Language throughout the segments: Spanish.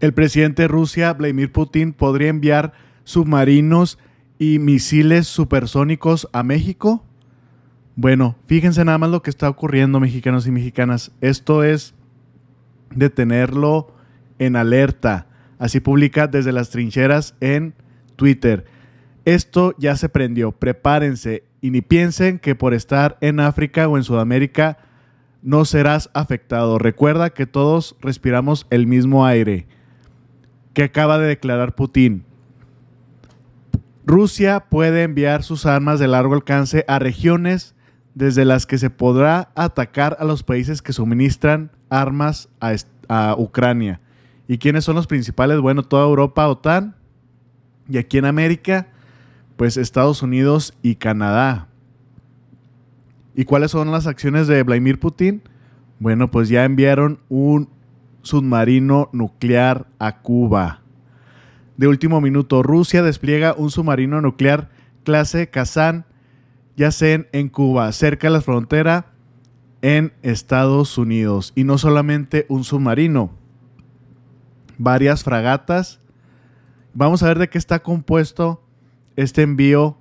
el presidente de Rusia, Vladimir Putin, podría enviar submarinos y misiles supersónicos a México? Bueno, fíjense nada más lo que está ocurriendo, mexicanos y mexicanas. Esto es de en alerta. Así publica desde las trincheras en Twitter. Esto ya se prendió, prepárense y ni piensen que por estar en África o en Sudamérica no serás afectado. Recuerda que todos respiramos el mismo aire que acaba de declarar Putin. Rusia puede enviar sus armas de largo alcance a regiones desde las que se podrá atacar a los países que suministran armas a, a Ucrania. ¿Y quiénes son los principales? Bueno, toda Europa, OTAN, y aquí en América, pues Estados Unidos y Canadá. ¿Y cuáles son las acciones de Vladimir Putin? Bueno, pues ya enviaron un submarino nuclear a Cuba. De último minuto, Rusia despliega un submarino nuclear clase Kazán, Yacen en Cuba, cerca de la frontera en Estados Unidos. Y no solamente un submarino, varias fragatas. Vamos a ver de qué está compuesto este envío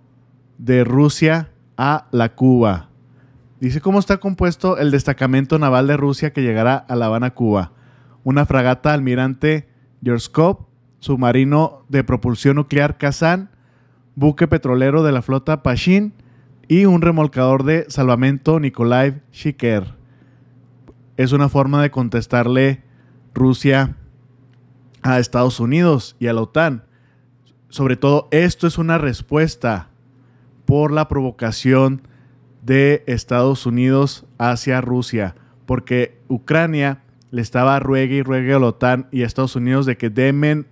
de Rusia a la Cuba. Dice cómo está compuesto el destacamento naval de Rusia que llegará a La Habana, Cuba una fragata almirante Yorskov, submarino de propulsión nuclear Kazan, buque petrolero de la flota Pashin y un remolcador de salvamento Nikolai Shiker. Es una forma de contestarle Rusia a Estados Unidos y a la OTAN. Sobre todo, esto es una respuesta por la provocación de Estados Unidos hacia Rusia, porque Ucrania le estaba ruegue y ruegue a la OTAN y a Estados Unidos de que demen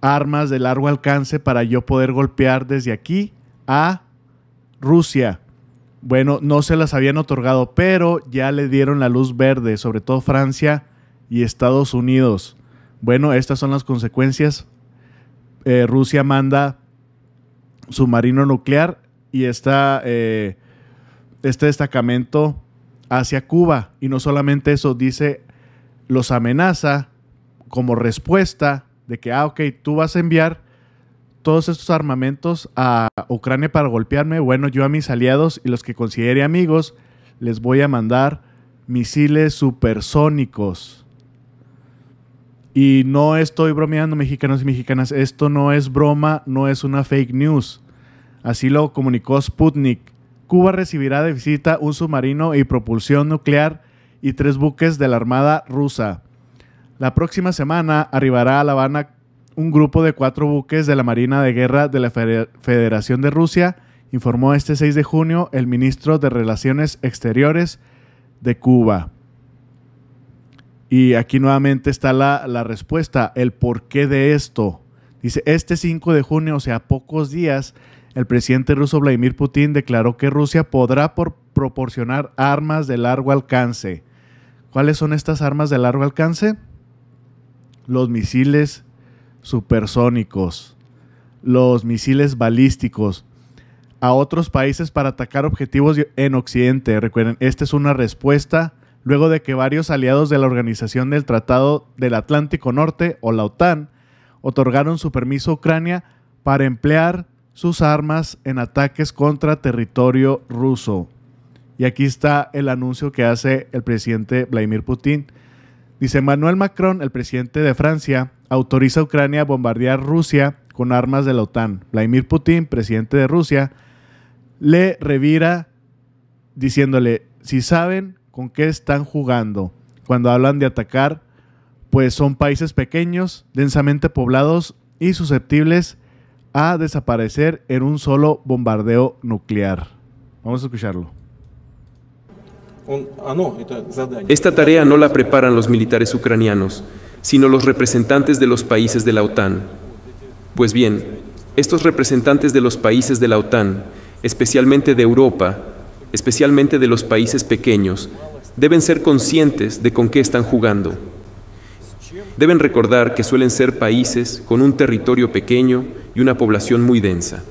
armas de largo alcance para yo poder golpear desde aquí a Rusia. Bueno, no se las habían otorgado, pero ya le dieron la luz verde, sobre todo Francia y Estados Unidos. Bueno, estas son las consecuencias. Eh, Rusia manda submarino nuclear y está eh, este destacamento hacia Cuba. Y no solamente eso, dice los amenaza como respuesta de que, ah, ok, tú vas a enviar todos estos armamentos a Ucrania para golpearme. Bueno, yo a mis aliados y los que considere amigos les voy a mandar misiles supersónicos. Y no estoy bromeando, mexicanos y mexicanas. Esto no es broma, no es una fake news. Así lo comunicó Sputnik. Cuba recibirá de visita un submarino y propulsión nuclear y tres buques de la Armada rusa. La próxima semana arribará a La Habana un grupo de cuatro buques de la Marina de Guerra de la Federación de Rusia, informó este 6 de junio el ministro de Relaciones Exteriores de Cuba. Y aquí nuevamente está la, respuesta, el porqué de esto. Dice, este 5 de junio, o sea, pocos días, el presidente ruso Vladimir Putin declaró que Rusia podrá por proporcionar armas de largo alcance ¿Cuáles son estas armas de largo alcance? Los misiles supersónicos, los misiles balísticos a otros países para atacar objetivos en Occidente. Recuerden, esta es una respuesta luego de que varios aliados de la Organización del Tratado del Atlántico Norte, o la OTAN, otorgaron su permiso a Ucrania para emplear sus armas en ataques contra territorio ruso. Y aquí está el anuncio que hace el presidente Vladimir Putin. Dice Manuel Macron, el presidente de Francia, autoriza a Ucrania a bombardear Rusia con armas de la OTAN. Vladimir Putin, presidente de Rusia, le revira diciéndole, si saben con qué están jugando cuando hablan de atacar, pues son países pequeños, densamente poblados y susceptibles a desaparecer en un solo bombardeo nuclear. Vamos a escucharlo. Ah, Esta tarea no la preparan los militares ucranianos, sino los representantes de los países de la OTAN. Pues bien, estos representantes de los países de la OTAN, especialmente de Europa, especialmente de los países pequeños, deben ser conscientes de con qué están jugando. Deben recordar que suelen ser países con un territorio pequeño y una población muy densa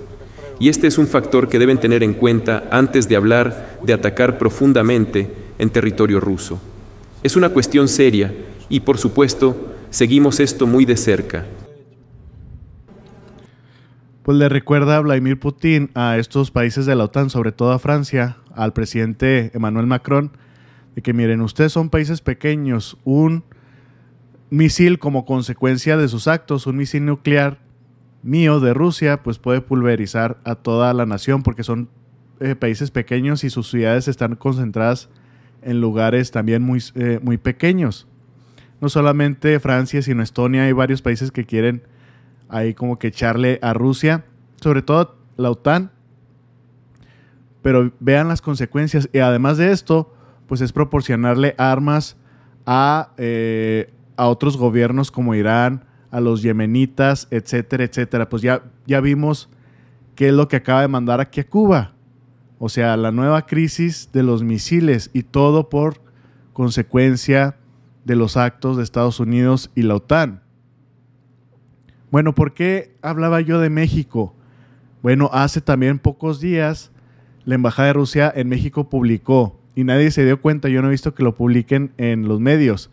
y este es un factor que deben tener en cuenta antes de hablar de atacar profundamente en territorio ruso. Es una cuestión seria y, por supuesto, seguimos esto muy de cerca. Pues le recuerda a Vladimir Putin a estos países de la OTAN, sobre todo a Francia, al presidente Emmanuel Macron, de que miren, ustedes son países pequeños, un misil como consecuencia de sus actos, un misil nuclear mío de Rusia, pues puede pulverizar a toda la nación porque son eh, países pequeños y sus ciudades están concentradas en lugares también muy, eh, muy pequeños. No solamente Francia, sino Estonia, hay varios países que quieren ahí como que echarle a Rusia, sobre todo la OTAN. Pero vean las consecuencias. Y además de esto, pues es proporcionarle armas a, eh, a otros gobiernos como Irán, a los yemenitas, etcétera, etcétera. Pues ya, ya vimos qué es lo que acaba de mandar aquí a Cuba. O sea, la nueva crisis de los misiles y todo por consecuencia de los actos de Estados Unidos y la OTAN. Bueno, ¿por qué hablaba yo de México? Bueno, hace también pocos días la Embajada de Rusia en México publicó, y nadie se dio cuenta, yo no he visto que lo publiquen en los medios,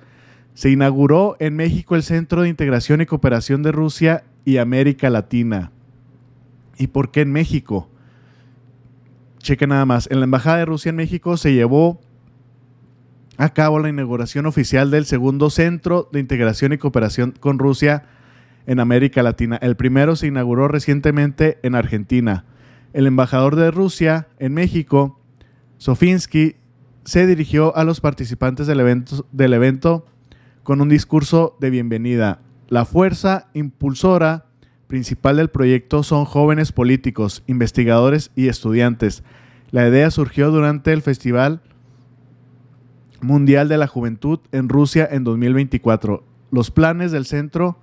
se inauguró en México el Centro de Integración y Cooperación de Rusia y América Latina. ¿Y por qué en México? Cheque nada más. En la Embajada de Rusia en México se llevó a cabo la inauguración oficial del segundo Centro de Integración y Cooperación con Rusia en América Latina. El primero se inauguró recientemente en Argentina. El embajador de Rusia en México, Sofinsky, se dirigió a los participantes del evento, del evento con un discurso de bienvenida. La fuerza impulsora principal del proyecto son jóvenes políticos, investigadores y estudiantes. La idea surgió durante el Festival Mundial de la Juventud en Rusia en 2024. Los planes del centro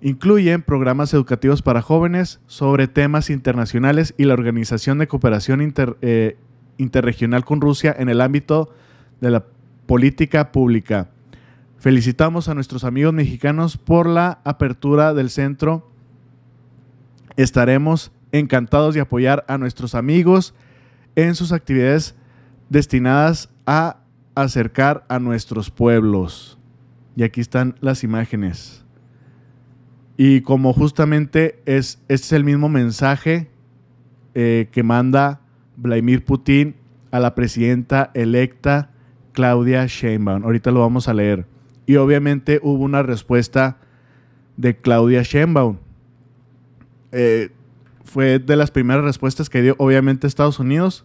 incluyen programas educativos para jóvenes sobre temas internacionales y la organización de cooperación eh, interregional con Rusia en el ámbito de la política pública. Felicitamos a nuestros amigos mexicanos por la apertura del centro. Estaremos encantados de apoyar a nuestros amigos en sus actividades destinadas a acercar a nuestros pueblos. Y aquí están las imágenes. Y como justamente es, este es el mismo mensaje eh, que manda Vladimir Putin a la presidenta electa Claudia Sheinbaum. Ahorita lo vamos a leer. Y obviamente hubo una respuesta de Claudia Sheinbaum. Eh, fue de las primeras respuestas que dio obviamente Estados Unidos.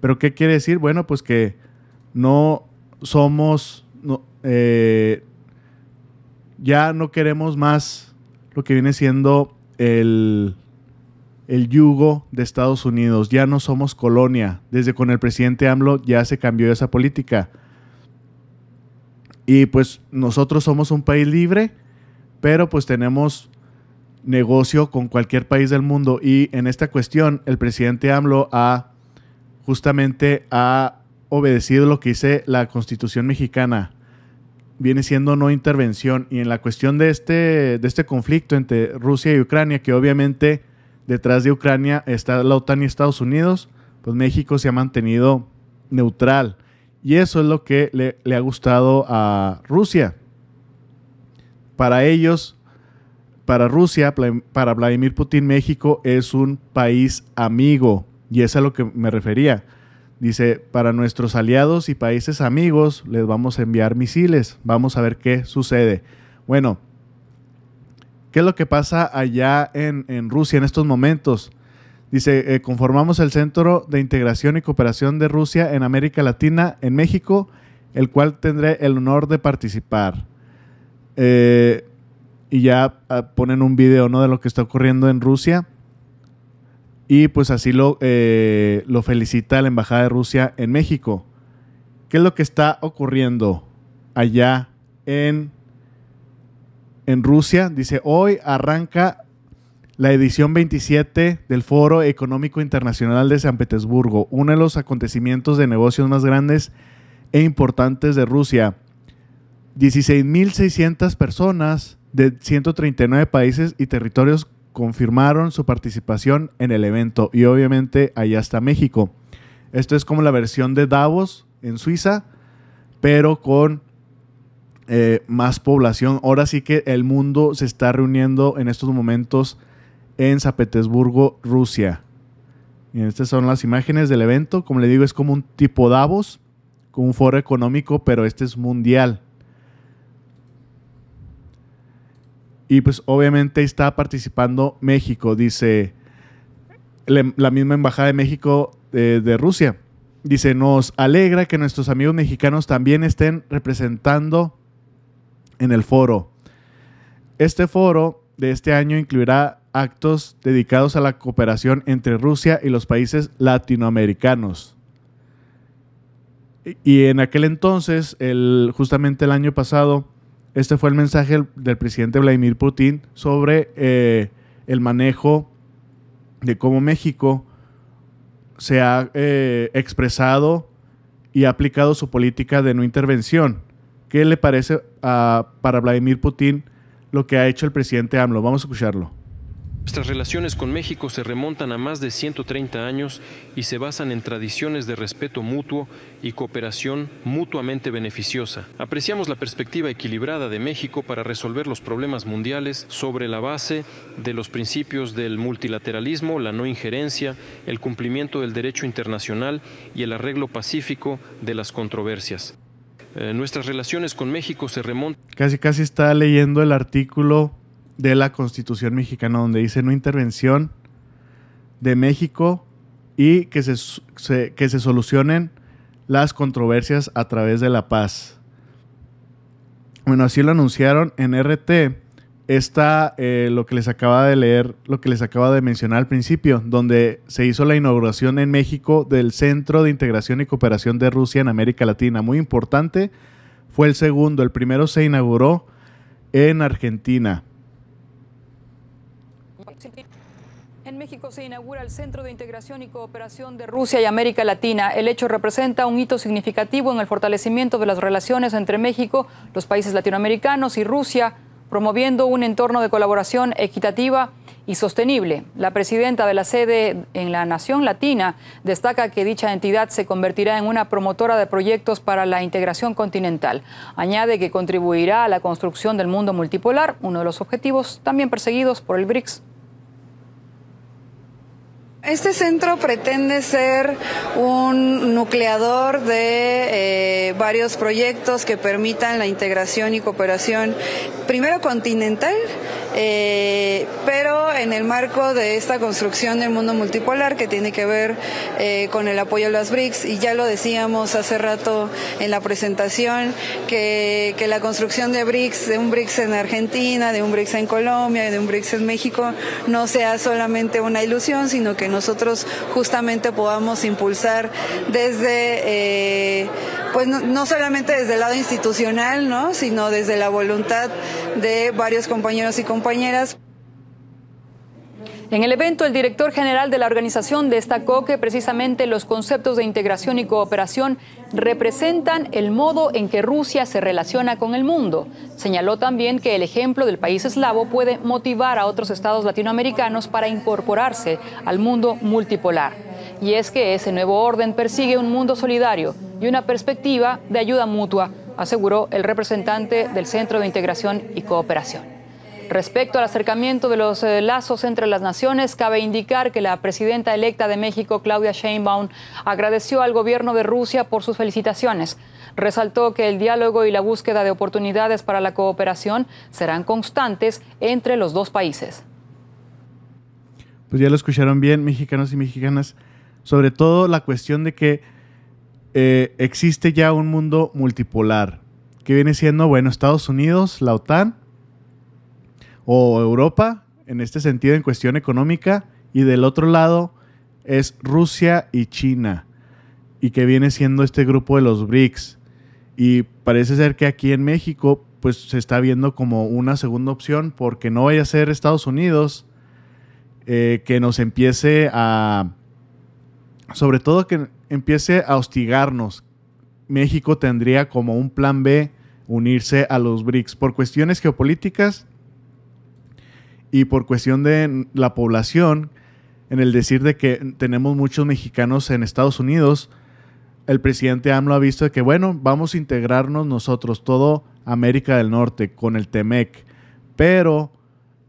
Pero ¿qué quiere decir? Bueno, pues que no somos, no, eh, ya no queremos más lo que viene siendo el, el yugo de Estados Unidos. Ya no somos colonia. Desde con el presidente AMLO ya se cambió esa política. Y pues nosotros somos un país libre, pero pues tenemos negocio con cualquier país del mundo. Y en esta cuestión, el presidente AMLO ha justamente ha obedecido lo que dice la constitución mexicana. Viene siendo no intervención. Y en la cuestión de este, de este conflicto entre Rusia y Ucrania, que obviamente detrás de Ucrania está la OTAN y Estados Unidos, pues México se ha mantenido neutral. Y eso es lo que le, ha gustado a Rusia. Para ellos, para Rusia, para Vladimir Putin, México es un país amigo. Y es a lo que me refería. Dice, para nuestros aliados y países amigos les vamos a enviar misiles. Vamos a ver qué sucede. Bueno, ¿qué es lo que pasa allá en, en Rusia en estos momentos? Dice, eh, conformamos el Centro de Integración y Cooperación de Rusia en América Latina, en México, el cual tendré el honor de participar. Eh, y ya ah, ponen un video ¿no? de lo que está ocurriendo en Rusia. Y pues así lo, eh, lo felicita la Embajada de Rusia en México. ¿Qué es lo que está ocurriendo allá en, en Rusia? Dice, hoy arranca la edición 27 del Foro Económico Internacional de San Petersburgo, uno de los acontecimientos de negocios más grandes e importantes de Rusia. 16.600 personas de 139 países y territorios confirmaron su participación en el evento y obviamente allá está México. Esto es como la versión de Davos en Suiza, pero con eh, más población. Ahora sí que el mundo se está reuniendo en estos momentos en San Petersburgo, Rusia. Y estas son las imágenes del evento. Como le digo, es como un tipo Davos, como un foro económico, pero este es mundial. Y pues obviamente está participando México, dice la misma Embajada de México de, eh, de Rusia. Dice, nos alegra que nuestros amigos mexicanos también estén representando en el foro. Este foro de este año incluirá actos dedicados a la cooperación entre Rusia y los países latinoamericanos. Y en aquel entonces, el, justamente el año pasado, este fue el mensaje del, presidente Vladimir Putin sobre eh, el manejo de cómo México se ha eh, expresado y ha aplicado su política de no intervención. ¿Qué le parece para Vladimir Putin lo que ha hecho el presidente AMLO? Vamos a escucharlo Nuestras relaciones con México se remontan a más de 130 años y se basan en tradiciones de respeto mutuo y cooperación mutuamente beneficiosa. Apreciamos la perspectiva equilibrada de México para resolver los problemas mundiales sobre la base de los principios del multilateralismo, la no injerencia, el cumplimiento del derecho internacional y el arreglo pacífico de las controversias. Eh, nuestras relaciones con México se remontan... Casi, casi está leyendo el artículo de la Constitución mexicana, donde dice no intervención de México y que se, que se solucionen las controversias a través de la paz. Bueno, así lo anunciaron en RT. Está eh, lo que les acaba de leer, lo que les acaba de mencionar al principio, donde se hizo la inauguración en México del Centro de Integración y Cooperación de Rusia en América Latina. Muy importante, fue el segundo. El primero se inauguró en Argentina. México se inaugura el Centro de Integración y Cooperación de Rusia y América Latina. El hecho representa un hito significativo en el fortalecimiento de las relaciones entre México, los países latinoamericanos y Rusia, promoviendo un entorno de colaboración equitativa y sostenible. La presidenta de la sede en la Nación Latina destaca que dicha entidad se convertirá en una promotora de proyectos para la integración continental. Añade que contribuirá a la construcción del mundo multipolar, uno de los objetivos también perseguidos por el BRICS. Este centro pretende ser un nucleador de eh, varios proyectos que permitan la integración y cooperación, primero continental eh, pero en el marco de esta construcción del mundo multipolar que tiene que ver eh, con el apoyo a las BRICS, y ya lo decíamos hace rato en la presentación, que, que la construcción de BRICS, de un BRICS en Argentina, de un BRICS en Colombia, y de un BRICS en México, no sea solamente una ilusión, sino que nosotros justamente podamos impulsar desde... Eh, pues no, solamente desde el lado institucional, sino desde la voluntad de varios compañeros y compañeras. En el evento, el director general de la organización destacó que precisamente los conceptos de integración y cooperación representan el modo en que Rusia se relaciona con el mundo. Señaló también que el ejemplo del país eslavo puede motivar a otros estados latinoamericanos para incorporarse al mundo multipolar. Y es que ese nuevo orden persigue un mundo solidario y una perspectiva de ayuda mutua, aseguró el representante del Centro de Integración y Cooperación. Respecto al acercamiento de los eh, lazos entre las naciones, cabe indicar que la presidenta electa de México, Claudia Sheinbaum, agradeció al gobierno de Rusia por sus felicitaciones. Resaltó que el diálogo y la búsqueda de oportunidades para la cooperación serán constantes entre los dos países. Pues ya lo escucharon bien, mexicanos y mexicanas, sobre todo la cuestión de que eh, existe ya un mundo multipolar, que viene siendo, bueno, Estados Unidos, la OTAN o Europa, en este sentido, en cuestión económica, y del otro lado es Rusia y China, y que viene siendo este grupo de los BRICS. Y parece ser que aquí en México, pues se está viendo como una segunda opción, porque no vaya a ser Estados Unidos eh, que nos empiece a, sobre todo que, empiece a hostigarnos, México tendría como un plan B unirse a los BRICS por cuestiones geopolíticas y por cuestión de la población, en el decir de que tenemos muchos mexicanos en Estados Unidos, el presidente AMLO ha visto que, bueno, vamos a integrarnos nosotros, todo América del Norte, con el TEMEC. Pero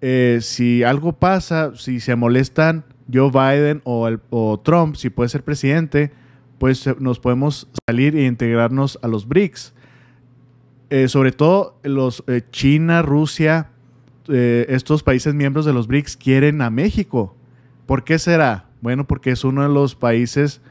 eh, si algo pasa, si se molestan Joe Biden o, el, o Trump, si puede ser presidente, pues eh, nos podemos salir e integrarnos a los BRICS. Eh, sobre todo los eh, China, Rusia, estos países miembros de los BRICS quieren a México. ¿Por qué será? Bueno, porque es uno de los países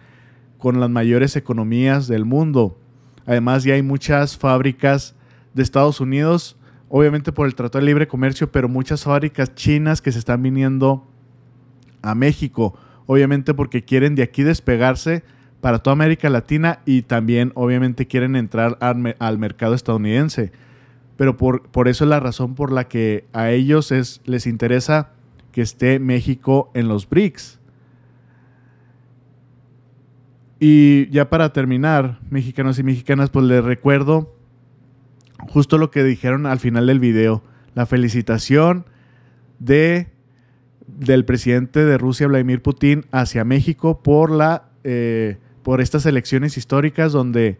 con las mayores economías del mundo. Además, ya hay muchas fábricas de Estados Unidos, obviamente por el Tratado de Libre Comercio, pero muchas fábricas chinas que se están viniendo a México, obviamente porque quieren de aquí despegarse para toda América Latina y también obviamente quieren entrar al, mercado estadounidense. Pero por, eso es la razón por la que a ellos es, les interesa que esté México en los BRICS. Y ya para terminar, mexicanos y mexicanas, pues les recuerdo justo lo que dijeron al final del video, la felicitación de del presidente de Rusia, Vladimir Putin, hacia México por la eh, por estas elecciones históricas donde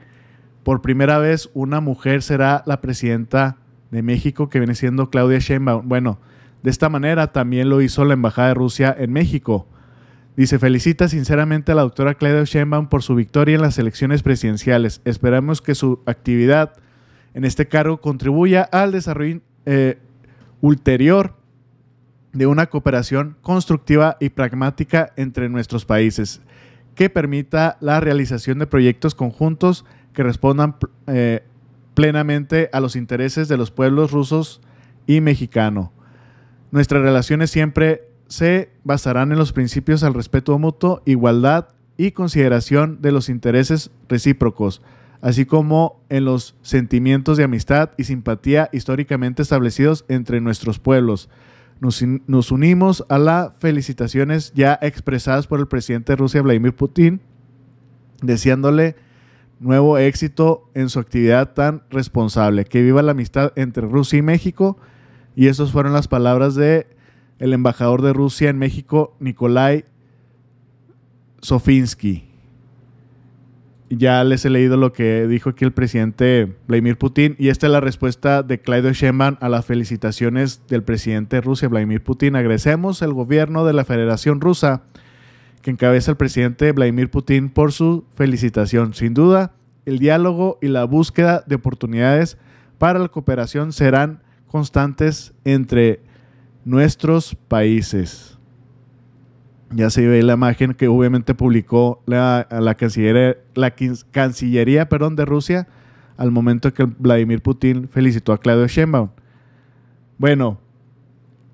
por primera vez una mujer será la presidenta de México, que viene siendo Claudia Sheinbaum. Bueno, de esta manera también lo hizo la Embajada de Rusia en México. Dice, felicita sinceramente a la doctora Claudia Sheinbaum por su victoria en las elecciones presidenciales. Esperamos que su actividad en este cargo contribuya al desarrollo eh, ulterior de una cooperación constructiva y pragmática entre nuestros países que permita la realización de proyectos conjuntos que respondan eh, plenamente a los intereses de los pueblos rusos y mexicano. Nuestras relaciones siempre se basarán en los principios al respeto mutuo, igualdad y consideración de los intereses recíprocos, así como en los sentimientos de amistad y simpatía históricamente establecidos entre nuestros pueblos. Nos, unimos a las felicitaciones ya expresadas por el presidente de Rusia, Vladimir Putin, deseándole nuevo éxito en su actividad tan responsable. Que viva la amistad entre Rusia y México. Y esas fueron las palabras de embajador de Rusia en México, Nikolai Sofinsky ya les he leído lo que dijo aquí el presidente Vladimir Putin y esta es la respuesta de Claudio Sheinbaum a las felicitaciones del presidente de Rusia, Vladimir Putin. Agradecemos al gobierno de la Federación Rusa que encabeza el presidente Vladimir Putin por su felicitación. Sin duda, el diálogo y la búsqueda de oportunidades para la cooperación serán constantes entre nuestros países ya se ve la imagen que obviamente publicó la, la, cancillería, la cancillería perdón, de Rusia al momento que Vladimir Putin felicitó a Claudio Sheinbaum. Bueno,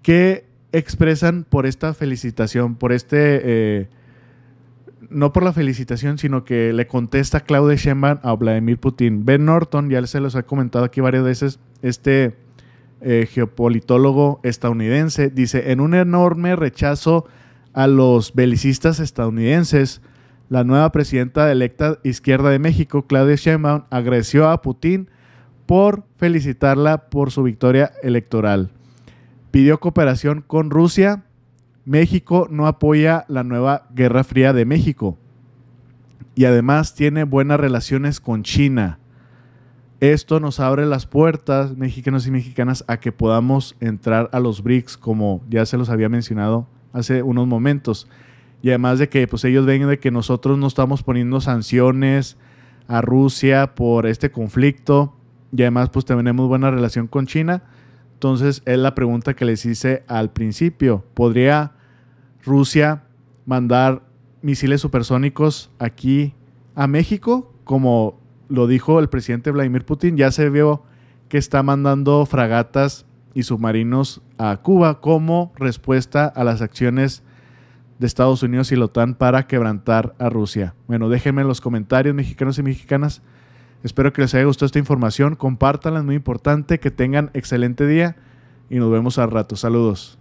¿qué expresan por esta felicitación, por este... Eh, no por la felicitación, sino que le contesta Claudio Sheinbaum a Vladimir Putin. Ben Norton, ya se los ha comentado aquí varias veces, este eh, geopolitólogo estadounidense, dice, en un enorme rechazo a los belicistas estadounidenses, la nueva presidenta electa izquierda de México, Claudia Sheinbaum, agradeció a Putin por felicitarla por su victoria electoral. Pidió cooperación con Rusia. México no apoya la nueva Guerra Fría de México. Y además tiene buenas relaciones con China. Esto nos abre las puertas, mexicanos y mexicanas, a que podamos entrar a los BRICS, como ya se los había mencionado hace unos momentos. Y además de que pues ellos ven de que nosotros no estamos poniendo sanciones a Rusia por este conflicto y además pues tenemos buena relación con China. Entonces es la pregunta que les hice al principio. ¿Podría Rusia mandar misiles supersónicos aquí a México? Como lo dijo el presidente Vladimir Putin, ya se vio que está mandando fragatas y submarinos a Cuba como respuesta a las acciones de Estados Unidos y la OTAN para quebrantar a Rusia. Bueno, déjenme en los comentarios, mexicanos y mexicanas. Espero que les haya gustado esta información. Compártanla, es muy importante. Que tengan excelente día y nos vemos al rato. Saludos.